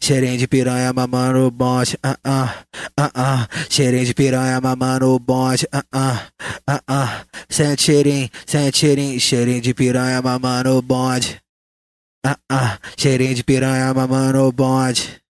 Cheirinho de piranha mamando o bonde, ah ah, ah ah. Cheirinho de piranha mamando o bonde, ah ah, ah ah. Sente cheirinho, sente cheirinho, cheirinho de piranha mamando o bonde. Ah ah, cheirinho de piranha mamando o bonde.